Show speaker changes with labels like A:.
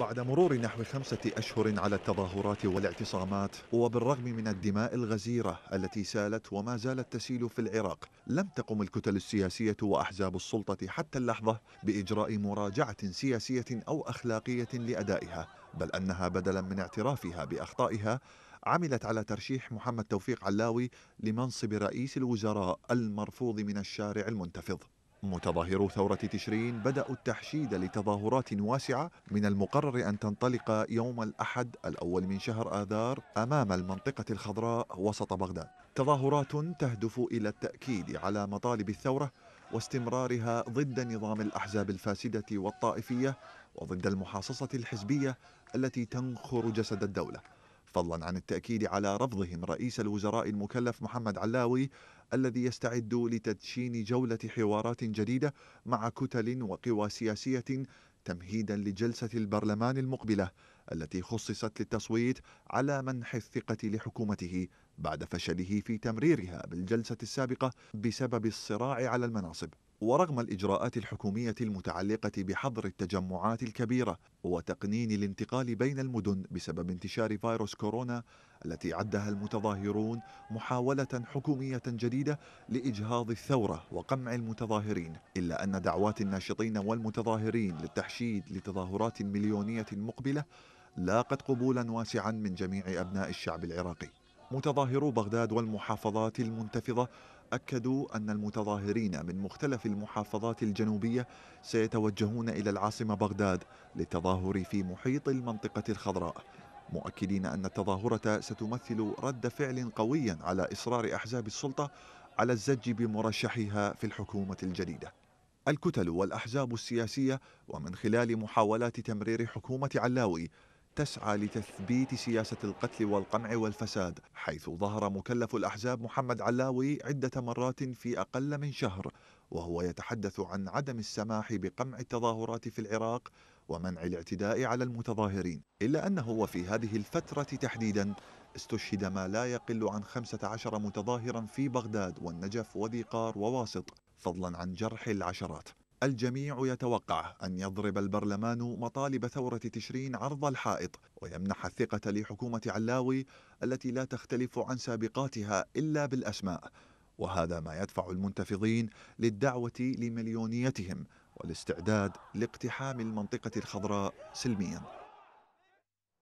A: بعد مرور نحو خمسة أشهر على التظاهرات والاعتصامات وبالرغم من الدماء الغزيرة التي سالت وما زالت تسيل في العراق لم تقم الكتل السياسية وأحزاب السلطة حتى اللحظة بإجراء مراجعة سياسية أو أخلاقية لأدائها بل أنها بدلا من اعترافها بأخطائها عملت على ترشيح محمد توفيق علاوي لمنصب رئيس الوزراء المرفوض من الشارع المنتفض متظاهرو ثورة تشرين بدأوا التحشيد لتظاهرات واسعة من المقرر أن تنطلق يوم الأحد الأول من شهر آذار أمام المنطقة الخضراء وسط بغداد تظاهرات تهدف إلى التأكيد على مطالب الثورة واستمرارها ضد نظام الأحزاب الفاسدة والطائفية وضد المحاصصة الحزبية التي تنخر جسد الدولة فضلا عن التأكيد على رفضهم رئيس الوزراء المكلف محمد علاوي الذي يستعد لتدشين جولة حوارات جديدة مع كتل وقوى سياسية تمهيدا لجلسة البرلمان المقبلة التي خصصت للتصويت على منح الثقة لحكومته بعد فشله في تمريرها بالجلسة السابقة بسبب الصراع على المناصب ورغم الإجراءات الحكومية المتعلقة بحظر التجمعات الكبيرة وتقنين الانتقال بين المدن بسبب انتشار فيروس كورونا التي عدها المتظاهرون محاولة حكومية جديدة لإجهاض الثورة وقمع المتظاهرين إلا أن دعوات الناشطين والمتظاهرين للتحشيد لتظاهرات مليونية مقبلة لاقت قبولا واسعا من جميع أبناء الشعب العراقي متظاهرو بغداد والمحافظات المنتفضة أكدوا أن المتظاهرين من مختلف المحافظات الجنوبية سيتوجهون إلى العاصمة بغداد للتظاهر في محيط المنطقة الخضراء مؤكدين أن التظاهرة ستمثل رد فعل قويا على إصرار أحزاب السلطة على الزج بمرشحها في الحكومة الجديدة الكتل والأحزاب السياسية ومن خلال محاولات تمرير حكومة علاوي تسعى لتثبيت سياسة القتل والقمع والفساد حيث ظهر مكلف الأحزاب محمد علاوي عدة مرات في أقل من شهر وهو يتحدث عن عدم السماح بقمع التظاهرات في العراق ومنع الاعتداء على المتظاهرين إلا أنه وفي هذه الفترة تحديدا استشهد ما لا يقل عن 15 متظاهرا في بغداد والنجف وذي قار وواسط فضلا عن جرح العشرات الجميع يتوقع أن يضرب البرلمان مطالب ثورة تشرين عرض الحائط ويمنح الثقة لحكومة علاوي التي لا تختلف عن سابقاتها إلا بالأسماء وهذا ما يدفع المنتفضين للدعوة لمليونيتهم والاستعداد لاقتحام المنطقة الخضراء سلمياً